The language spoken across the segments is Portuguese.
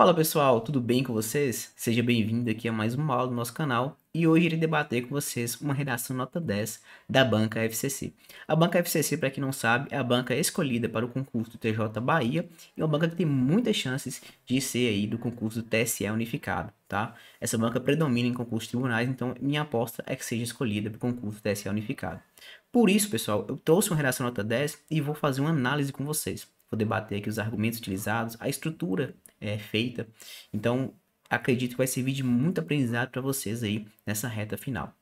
Fala pessoal, tudo bem com vocês? Seja bem-vindo aqui a mais uma aula do nosso canal e hoje irei debater com vocês uma redação nota 10 da banca FCC. A banca FCC, para quem não sabe, é a banca escolhida para o concurso do TJ Bahia e é uma banca que tem muitas chances de ser aí do concurso do TSE unificado, tá? Essa banca predomina em concursos tribunais, então minha aposta é que seja escolhida para o concurso do TSE unificado. Por isso, pessoal, eu trouxe uma redação nota 10 e vou fazer uma análise com vocês vou debater aqui os argumentos utilizados, a estrutura é, feita. Então, acredito que vai servir de muito aprendizado para vocês aí nessa reta final.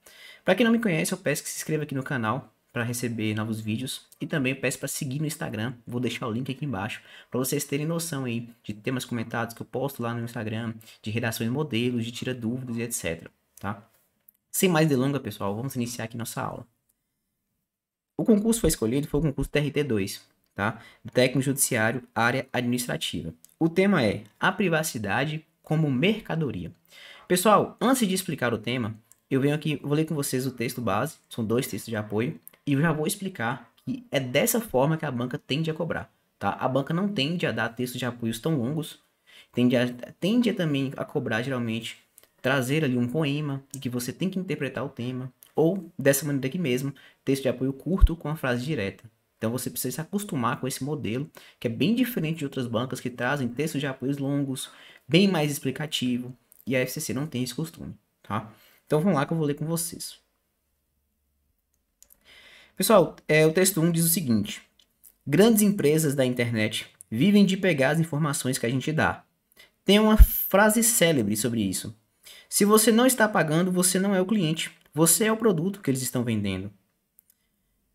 Para quem não me conhece, eu peço que se inscreva aqui no canal para receber novos vídeos e também peço para seguir no Instagram, vou deixar o link aqui embaixo para vocês terem noção aí de temas comentados que eu posto lá no Instagram, de redações modelos, de tira dúvidas e etc, tá? Sem mais delongas, pessoal, vamos iniciar aqui nossa aula. O concurso foi escolhido foi o concurso TRT2, tá? Técnico judiciário, área administrativa. O tema é a privacidade como mercadoria. Pessoal, antes de explicar o tema, eu venho aqui, vou ler com vocês o texto base, são dois textos de apoio, e eu já vou explicar que é dessa forma que a banca tende a cobrar, tá? A banca não tende a dar textos de apoios tão longos, tende a, tende a também a cobrar geralmente trazer ali um poema e que você tem que interpretar o tema, ou dessa maneira aqui mesmo, texto de apoio curto com a frase direta, então você precisa se acostumar com esse modelo, que é bem diferente de outras bancas que trazem textos de apoios longos, bem mais explicativo, e a FCC não tem esse costume, tá? Então vamos lá que eu vou ler com vocês. Pessoal, é, o texto 1 diz o seguinte: Grandes empresas da internet vivem de pegar as informações que a gente dá. Tem uma frase célebre sobre isso. Se você não está pagando, você não é o cliente, você é o produto que eles estão vendendo.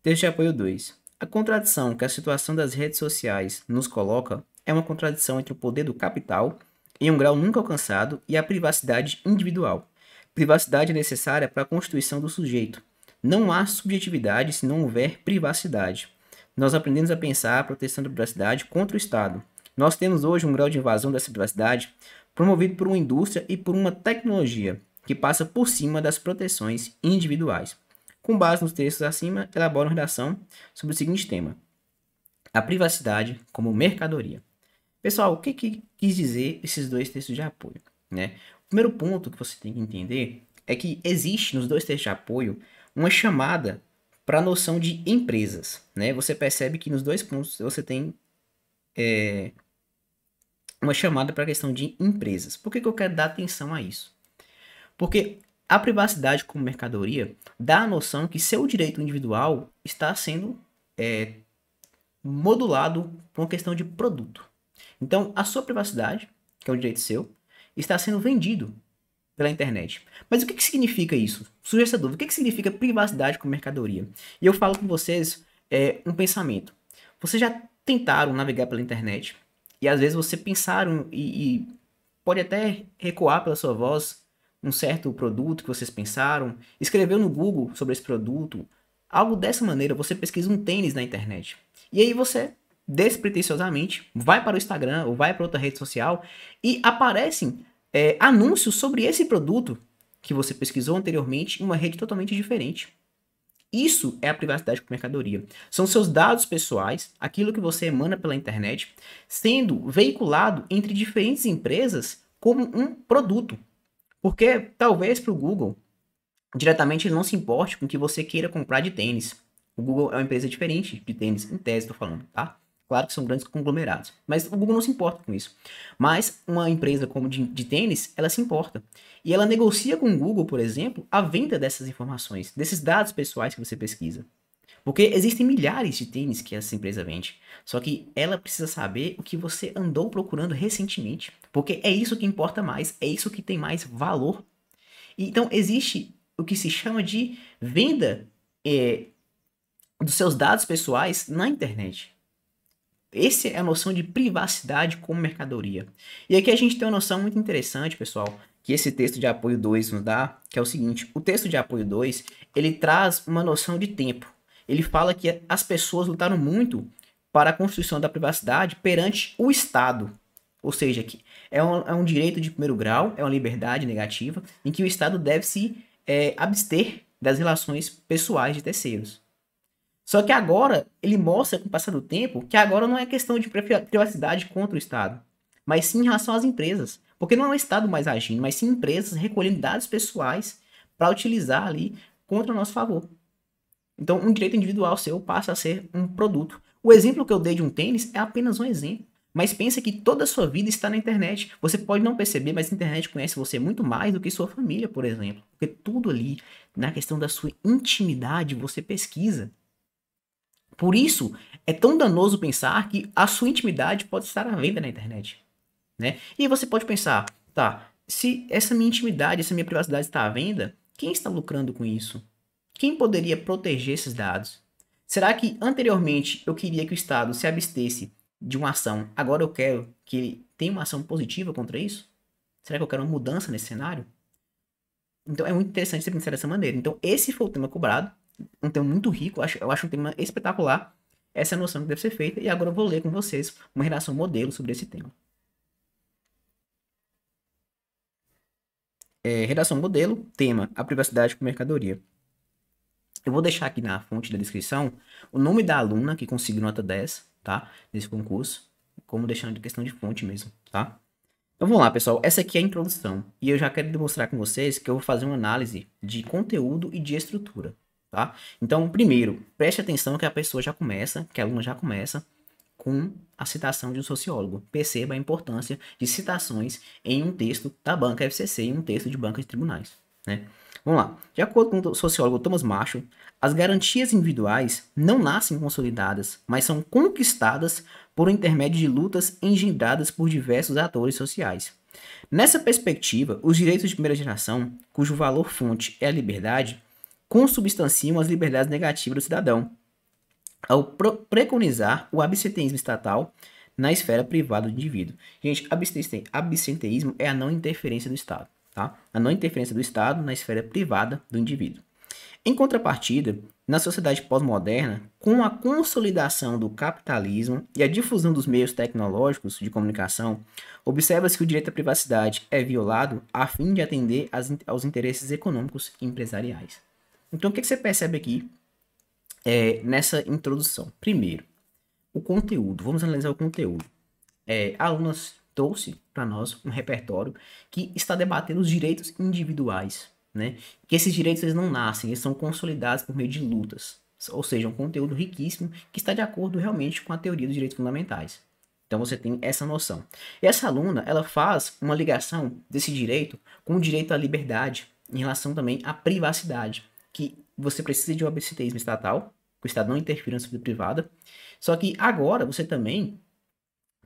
Texto de apoio 2. A contradição que a situação das redes sociais nos coloca é uma contradição entre o poder do capital, em um grau nunca alcançado, e a privacidade individual. Privacidade é necessária para a constituição do sujeito. Não há subjetividade se não houver privacidade. Nós aprendemos a pensar a proteção da privacidade contra o Estado. Nós temos hoje um grau de invasão dessa privacidade promovido por uma indústria e por uma tecnologia que passa por cima das proteções individuais. Com base nos textos acima, elabora uma redação sobre o seguinte tema: a privacidade como mercadoria. Pessoal, o que, que quis dizer esses dois textos de apoio? Né? O primeiro ponto que você tem que entender é que existe nos dois textos de apoio uma chamada para a noção de empresas. Né? Você percebe que nos dois pontos você tem é, uma chamada para a questão de empresas. Por que, que eu quero dar atenção a isso? Porque a privacidade como mercadoria dá a noção que seu direito individual está sendo é, modulado por uma questão de produto. Então, a sua privacidade, que é um direito seu, está sendo vendido pela internet. Mas o que, que significa isso? Surge essa dúvida. O que, que significa privacidade como mercadoria? E eu falo com vocês é, um pensamento. Vocês já tentaram navegar pela internet e às vezes você pensaram e, e pode até recuar pela sua voz um certo produto que vocês pensaram, escreveu no Google sobre esse produto, algo dessa maneira, você pesquisa um tênis na internet. E aí você despretensiosamente vai para o Instagram ou vai para outra rede social e aparecem é, anúncios sobre esse produto que você pesquisou anteriormente em uma rede totalmente diferente. Isso é a privacidade com mercadoria. São seus dados pessoais, aquilo que você emana pela internet, sendo veiculado entre diferentes empresas como um produto, porque talvez para o Google, diretamente ele não se importe com o que você queira comprar de tênis. O Google é uma empresa diferente de tênis, em tese estou falando, tá? Claro que são grandes conglomerados, mas o Google não se importa com isso. Mas uma empresa como de, de, tênis, ela se importa. E ela negocia com o Google, por exemplo, a venda dessas informações, desses dados pessoais que você pesquisa. Porque existem milhares de tênis que essa empresa vende. Só que ela precisa saber o que você andou procurando recentemente. Porque é isso que importa mais, é isso que tem mais valor. Então, existe o que se chama de venda é, dos seus dados pessoais na internet. Essa é a noção de privacidade como mercadoria. E aqui a gente tem uma noção muito interessante, pessoal, que esse texto de apoio 2 nos dá, que é o seguinte: o texto de apoio 2 ele traz uma noção de tempo ele fala que as pessoas lutaram muito para a construção da privacidade perante o Estado. Ou seja, que é um, é um direito de primeiro grau, é uma liberdade negativa, em que o Estado deve se é, abster das relações pessoais de terceiros. Só que agora, ele mostra com o passar do tempo que agora não é questão de privacidade contra o Estado, mas sim em relação às empresas. Porque não é o Estado mais agindo, mas sim empresas recolhendo dados pessoais para utilizar ali contra o nosso favor. Então, um direito individual seu passa a ser um produto. O exemplo que eu dei de um tênis é apenas um exemplo. Mas pensa que toda a sua vida está na internet. Você pode não perceber, mas a internet conhece você muito mais do que sua família, por exemplo. Porque tudo ali, na questão da sua intimidade, você pesquisa. Por isso, é tão danoso pensar que a sua intimidade pode estar à venda na internet. Né? E você pode pensar, tá, se essa minha intimidade, essa minha privacidade está à venda, quem está lucrando com isso? Quem poderia proteger esses dados? Será que anteriormente eu queria que o Estado se abstesse de uma ação, agora eu quero que ele tenha uma ação positiva contra isso? Será que eu quero uma mudança nesse cenário? Então é muito interessante você pensar dessa maneira. Então esse foi o tema cobrado, um tema muito rico, eu acho, eu acho um tema espetacular. Essa é a noção que deve ser feita e agora eu vou ler com vocês uma relação modelo sobre esse tema. É, redação modelo, tema, a privacidade com mercadoria. Eu vou deixar aqui na fonte da descrição o nome da aluna que conseguiu nota 10, tá? Nesse concurso, como deixando de questão de fonte mesmo, tá? Então vamos lá, pessoal. Essa aqui é a introdução. E eu já quero demonstrar com vocês que eu vou fazer uma análise de conteúdo e de estrutura, tá? Então, primeiro, preste atenção que a pessoa já começa, que a aluna já começa com a citação de um sociólogo. Perceba a importância de citações em um texto da banca FCC e um texto de banca de tribunais, né? Vamos lá. De acordo com o sociólogo Thomas Macho, as garantias individuais não nascem consolidadas, mas são conquistadas por intermédio de lutas engendradas por diversos atores sociais. Nessa perspectiva, os direitos de primeira geração, cujo valor fonte é a liberdade, consubstanciam as liberdades negativas do cidadão, ao preconizar o absenteísmo estatal na esfera privada do indivíduo. Gente, absenteísmo é a não interferência do Estado tá? a não interferência do Estado na esfera privada do indivíduo. Em contrapartida, na sociedade pós-moderna, com a consolidação do capitalismo e a difusão dos meios tecnológicos de comunicação, observa-se que o direito à privacidade é violado a fim de atender aos interesses econômicos e empresariais. Então, o é que você percebe aqui é, nessa introdução? Primeiro, o conteúdo. Vamos analisar o conteúdo. É, trouxe para nós um repertório que está debatendo os direitos individuais, né? Que esses direitos eles não nascem, eles são consolidados por meio de lutas, ou seja, um conteúdo riquíssimo que está de acordo realmente com a teoria dos direitos fundamentais. Então você tem essa noção. E essa aluna, ela faz uma ligação desse direito com o direito à liberdade, em relação também à privacidade, que você precisa de um absenteísmo estatal, o Estado não interfere na vida privada. Só que agora você também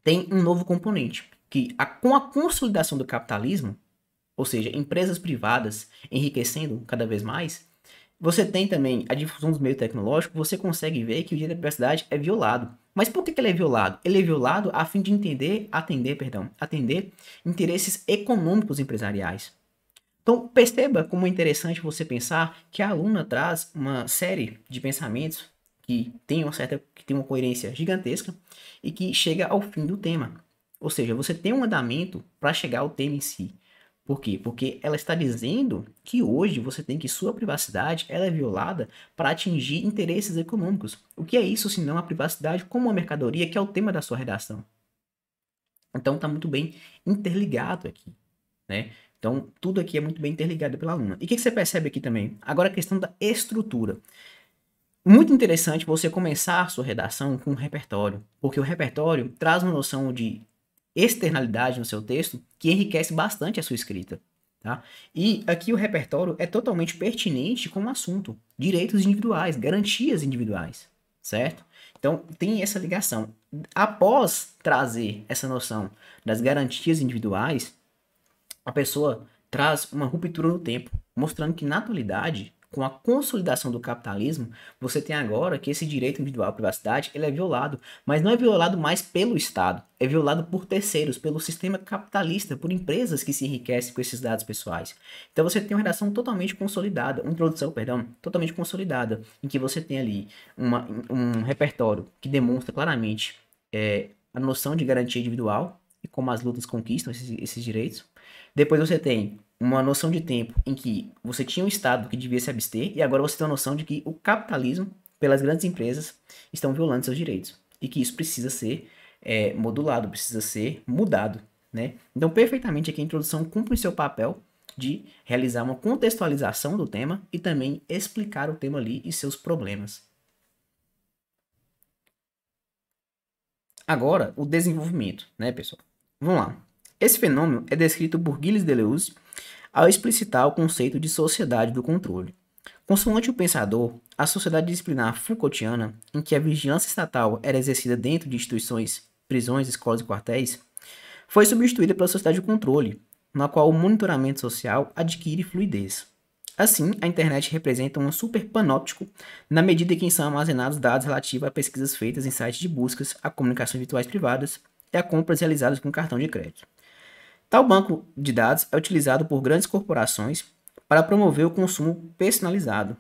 tem um novo componente, que a, com a consolidação do capitalismo, ou seja, empresas privadas enriquecendo cada vez mais, você tem também a difusão dos meios tecnológicos, você consegue ver que o direito à privacidade é violado. Mas por que, que ele é violado? Ele é violado a fim de entender, atender, perdão, atender interesses econômicos empresariais. Então, perceba como é interessante você pensar que a aluna traz uma série de pensamentos que tem uma certa, que tem uma coerência gigantesca e que chega ao fim do tema. Ou seja, você tem um andamento para chegar ao tema em si. Por quê? Porque ela está dizendo que hoje você tem que sua privacidade ela é violada para atingir interesses econômicos. O que é isso se não a privacidade como uma mercadoria que é o tema da sua redação? Então está muito bem interligado aqui, né? Então tudo aqui é muito bem interligado pela aluna. E o que, que você percebe aqui também? Agora a questão da estrutura. Muito interessante você começar sua redação com um repertório, porque o repertório traz uma noção de externalidade no seu texto que enriquece bastante a sua escrita. Tá? E aqui o repertório é totalmente pertinente com o assunto. Direitos individuais, garantias individuais, certo? Então tem essa ligação. Após trazer essa noção das garantias individuais, a pessoa traz uma ruptura no tempo, mostrando que na atualidade com a consolidação do capitalismo, você tem agora que esse direito individual à privacidade ele é violado, mas não é violado mais pelo Estado, é violado por terceiros, pelo sistema capitalista, por empresas que se enriquecem com esses dados pessoais. Então você tem uma redação totalmente consolidada, uma introdução, perdão, totalmente consolidada, em que você tem ali uma, um repertório que demonstra claramente é, a noção de garantia individual e como as lutas conquistam esses, esses direitos. Depois você tem uma noção de tempo em que você tinha um Estado que devia se abster e agora você tem a noção de que o capitalismo, pelas grandes empresas, estão violando seus direitos e que isso precisa ser é, modulado, precisa ser mudado, né? Então, perfeitamente aqui a introdução cumpre seu papel de realizar uma contextualização do tema e também explicar o tema ali e seus problemas. Agora, o desenvolvimento, né, pessoal? Vamos lá. Esse fenômeno é descrito por Gilles Deleuze ao explicitar o conceito de sociedade do controle. Consoante o pensador, a sociedade disciplinar Foucaultiana, em que a vigilância estatal era exercida dentro de instituições, prisões, escolas e quartéis, foi substituída pela sociedade de controle, na qual o monitoramento social adquire fluidez. Assim, a internet representa um super panóptico na medida em que são armazenados dados relativos a pesquisas feitas em sites de buscas, a comunicações virtuais privadas e a compras realizadas com cartão de crédito. Tal banco de dados é utilizado por grandes corporações para promover o consumo personalizado,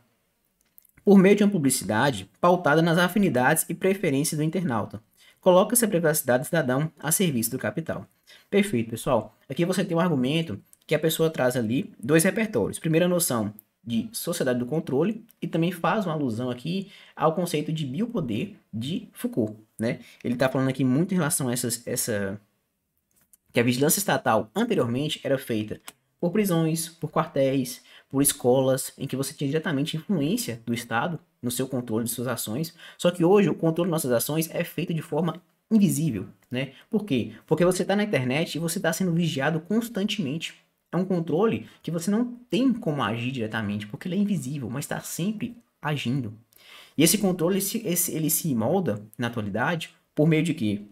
por meio de uma publicidade pautada nas afinidades e preferências do internauta. Coloca-se a privacidade do cidadão a serviço do capital. Perfeito, pessoal. Aqui você tem um argumento que a pessoa traz ali dois repertórios. Primeira noção de sociedade do controle e também faz uma alusão aqui ao conceito de biopoder de Foucault, né? Ele está falando aqui muito em relação a essas, essa que a vigilância estatal anteriormente era feita por prisões, por quartéis, por escolas, em que você tinha diretamente influência do Estado no seu controle de suas ações. Só que hoje o controle de nossas ações é feito de forma invisível, né? Por quê? Porque você está na internet e você está sendo vigiado constantemente. É um controle que você não tem como agir diretamente, porque ele é invisível, mas está sempre agindo. E esse controle esse, esse, ele se molda na atualidade por meio de quê?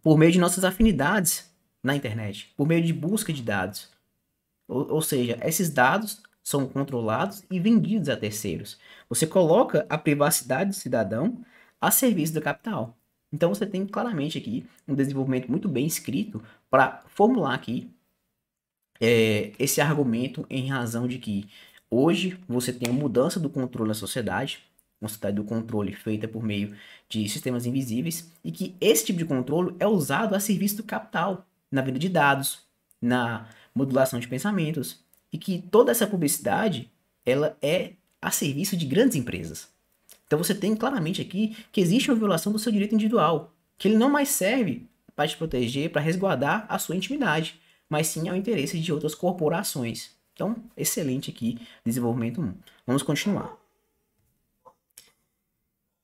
Por meio de nossas afinidades na internet, por meio de busca de dados. Ou, ou seja, esses dados são controlados e vendidos a terceiros. Você coloca a privacidade do cidadão a serviço do capital. Então você tem claramente aqui um desenvolvimento muito bem escrito para formular aqui é, esse argumento em razão de que hoje você tem a mudança do controle na sociedade, uma sociedade do controle feita por meio de sistemas invisíveis, e que esse tipo de controle é usado a serviço do capital na venda de dados, na modulação de pensamentos, e que toda essa publicidade ela é a serviço de grandes empresas. Então você tem claramente aqui que existe uma violação do seu direito individual, que ele não mais serve para te proteger, para resguardar a sua intimidade, mas sim ao interesse de outras corporações. Então, excelente aqui, desenvolvimento 1. Vamos continuar.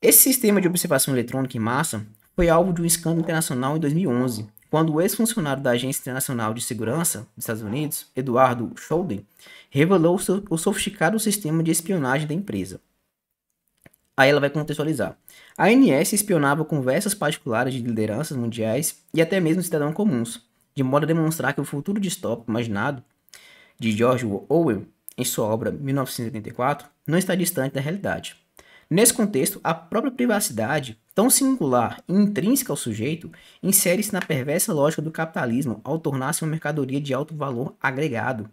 Esse sistema de observação eletrônica em massa foi alvo de um escândalo internacional em 2011, quando o ex-funcionário da Agência Internacional de Segurança dos Estados Unidos, Eduardo Scholden, revelou o sofisticado sistema de espionagem da empresa. Aí ela vai contextualizar. A ANS espionava conversas particulares de lideranças mundiais e até mesmo cidadãos comuns, de modo a demonstrar que o futuro distópico imaginado de George Orwell em sua obra 1984 não está distante da realidade. Nesse contexto, a própria privacidade, tão singular e intrínseca ao sujeito, insere-se na perversa lógica do capitalismo ao tornar-se uma mercadoria de alto valor agregado.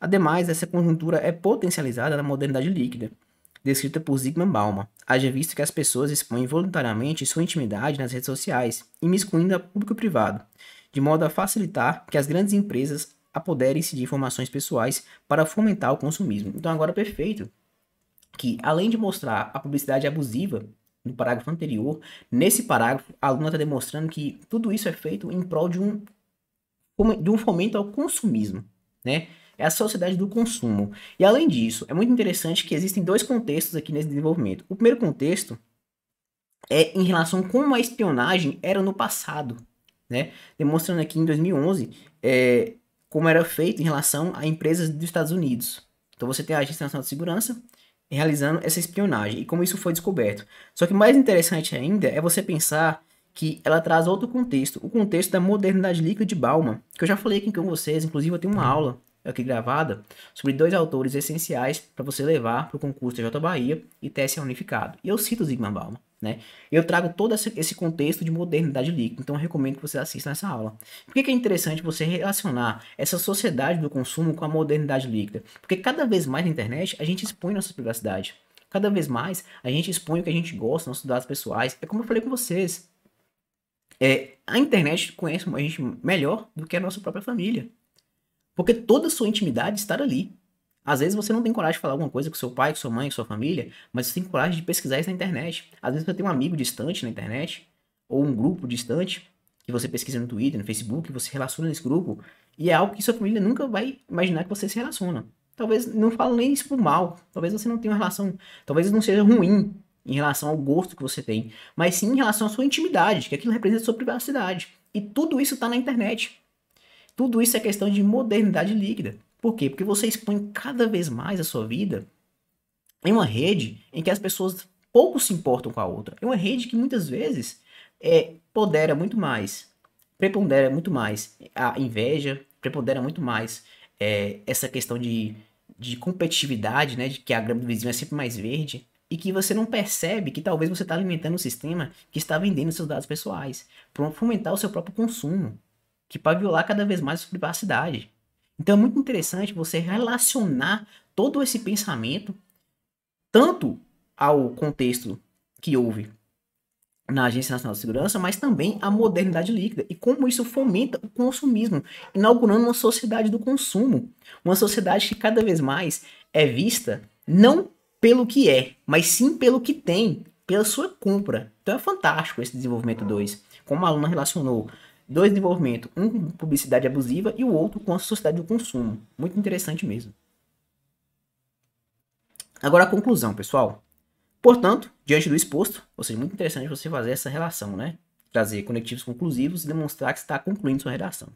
Ademais, essa conjuntura é potencializada na modernidade líquida, descrita por Zygmunt Bauman. Haja visto que as pessoas expõem voluntariamente sua intimidade nas redes sociais, imiscuindo a público e privado, de modo a facilitar que as grandes empresas apoderem-se de informações pessoais para fomentar o consumismo. Então agora perfeito que, além de mostrar a publicidade abusiva no parágrafo anterior, nesse parágrafo a aluna está demonstrando que tudo isso é feito em prol de um, de um fomento ao consumismo, né? É a sociedade do consumo. E além disso, é muito interessante que existem dois contextos aqui nesse desenvolvimento. O primeiro contexto é em relação a como a espionagem era no passado, né? Demonstrando aqui em 2011 é, como era feito em relação a empresas dos Estados Unidos. Então você tem a Agência Nacional de Segurança, realizando essa espionagem e como isso foi descoberto. Só que mais interessante ainda é você pensar que ela traz outro contexto, o contexto da modernidade líquida de Bauman, que eu já falei aqui com vocês, inclusive eu tenho uma aula aqui gravada sobre dois autores essenciais para você levar para o concurso da Bahia e TSE Unificado. E eu cito Zygmunt Bauman. Né? Eu trago todo esse contexto de modernidade líquida, então eu recomendo que você assista nessa aula. Por que, que é interessante você relacionar essa sociedade do consumo com a modernidade líquida? Porque cada vez mais na internet a gente expõe nossa privacidade. Cada vez mais a gente expõe o que a gente gosta, nossos dados pessoais. É como eu falei com vocês. É, a internet conhece a gente melhor do que a nossa própria família. Porque toda a sua intimidade está ali. Às vezes você não tem coragem de falar alguma coisa com seu pai, com sua mãe, com sua família, mas você tem coragem de pesquisar isso na internet. Às vezes você tem um amigo distante na internet, ou um grupo distante, que você pesquisa no Twitter, no Facebook, você relaciona nesse grupo, e é algo que sua família nunca vai imaginar que você se relaciona. Talvez não falo nem isso por mal, talvez você não tenha uma relação, talvez não seja ruim em relação ao gosto que você tem, mas sim em relação à sua intimidade, que aquilo representa sua privacidade. E tudo isso está na internet. Tudo isso é questão de modernidade líquida. Por quê? Porque você expõe cada vez mais a sua vida em uma rede em que as pessoas pouco se importam com a outra. É uma rede que muitas vezes é, podera muito mais, prepondera muito mais a inveja, prepondera muito mais é, essa questão de, de competitividade, né? De que a grama do vizinho é sempre mais verde e que você não percebe que talvez você está alimentando um sistema que está vendendo seus dados pessoais para fomentar o seu próprio consumo, que para violar cada vez mais a sua privacidade. Então é muito interessante você relacionar todo esse pensamento tanto ao contexto que houve na Agência Nacional de Segurança, mas também à modernidade líquida e como isso fomenta o consumismo, inaugurando uma sociedade do consumo, uma sociedade que cada vez mais é vista não pelo que é, mas sim pelo que tem, pela sua compra. Então é fantástico esse desenvolvimento 2. Como a aluna relacionou Dois, desenvolvimento. Um com publicidade abusiva e o outro com a sociedade do consumo. Muito interessante mesmo. Agora a conclusão, pessoal. Portanto, diante do exposto, ou seja, muito interessante você fazer essa relação, né? Trazer conectivos conclusivos e demonstrar que está concluindo sua redação.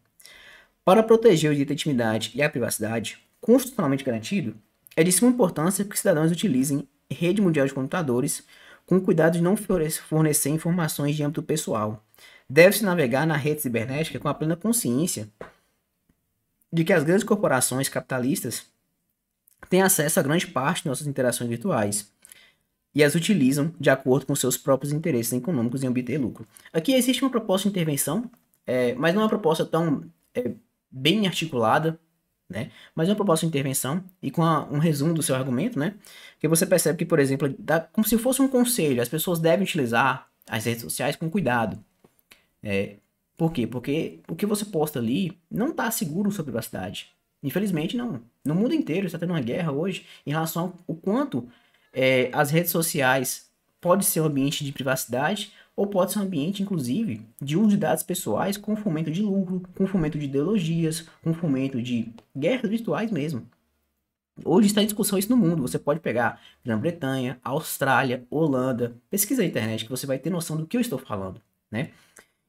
Para proteger o direito à intimidade e à privacidade, constitucionalmente garantido, é de suma importância que os cidadãos utilizem rede mundial de computadores com cuidado de não fornecer informações de âmbito pessoal, deve-se navegar na rede cibernética com a plena consciência de que as grandes corporações capitalistas têm acesso a grande parte de nossas interações virtuais e as utilizam de acordo com seus próprios interesses econômicos em obter lucro. Aqui existe uma proposta de intervenção, é, mas não é uma proposta tão é, bem articulada, né? mas é uma proposta de intervenção e com a, um resumo do seu argumento, né? que você percebe que, por exemplo, dá, como se fosse um conselho, as pessoas devem utilizar as redes sociais com cuidado, é, por quê? Porque o que você posta ali não está seguro sobre privacidade. Infelizmente, não. No mundo inteiro está tendo uma guerra hoje em relação ao quanto é, as redes sociais pode ser um ambiente de privacidade ou pode ser um ambiente, inclusive, de uso de dados pessoais com fomento de lucro, com fomento de ideologias, com fomento de guerras virtuais mesmo. Hoje está em discussão isso no mundo. Você pode pegar Grã-Bretanha, Austrália, Holanda. Pesquisa na internet que você vai ter noção do que eu estou falando, né?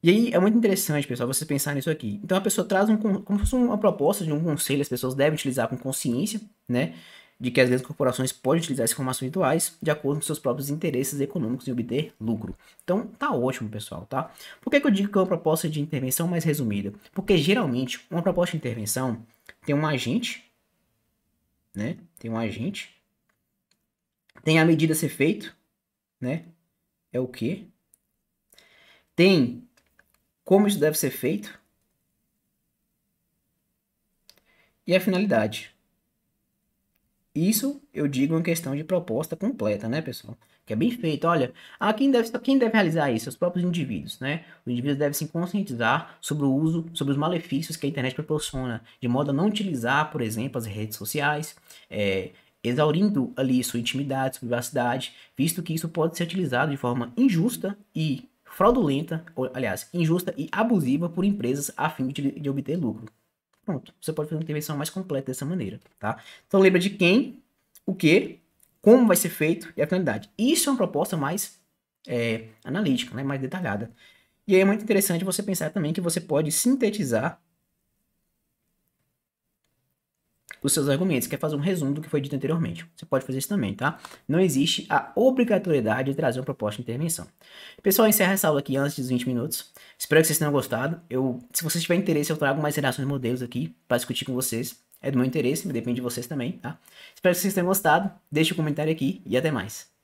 E aí é muito interessante, pessoal, você pensar nisso aqui. Então a pessoa traz um, como se fosse uma proposta de um conselho, as pessoas devem utilizar com consciência, né? De que as grandes corporações podem utilizar as informações rituais de acordo com seus próprios interesses econômicos e obter lucro. Então tá ótimo, pessoal, tá? Por que, que eu digo que é uma proposta de intervenção mais resumida? Porque geralmente uma proposta de intervenção tem um agente, né? Tem um agente, tem a medida a ser feito, né? É o que? Tem como isso deve ser feito e a finalidade. Isso eu digo uma questão de proposta completa, né, pessoal? Que é bem feito. Olha, ah, quem, deve, quem deve realizar isso? Os próprios indivíduos, né? O indivíduo deve se conscientizar sobre o uso, sobre os malefícios que a internet proporciona, de modo a não utilizar, por exemplo, as redes sociais, é, exaurindo ali sua intimidade, sua privacidade, visto que isso pode ser utilizado de forma injusta e fraudulenta, ou, aliás, injusta e abusiva por empresas a fim de, de obter lucro. Pronto, você pode fazer uma intervenção mais completa dessa maneira, tá? Então lembra de quem, o que, como vai ser feito e a finalidade. Isso é uma proposta mais é, analítica, né? mais detalhada. E aí é muito interessante você pensar também que você pode sintetizar os seus argumentos, quer fazer um resumo do que foi dito anteriormente. Você pode fazer isso também, tá? Não existe a obrigatoriedade de trazer uma proposta de intervenção. Pessoal, encerra essa aula aqui antes dos 20 minutos. Espero que vocês tenham gostado. Eu, se vocês tiverem interesse, eu trago mais redações modelos aqui para discutir com vocês. É do meu interesse, depende de vocês também, tá? Espero que vocês tenham gostado. Deixe o um comentário aqui e até mais.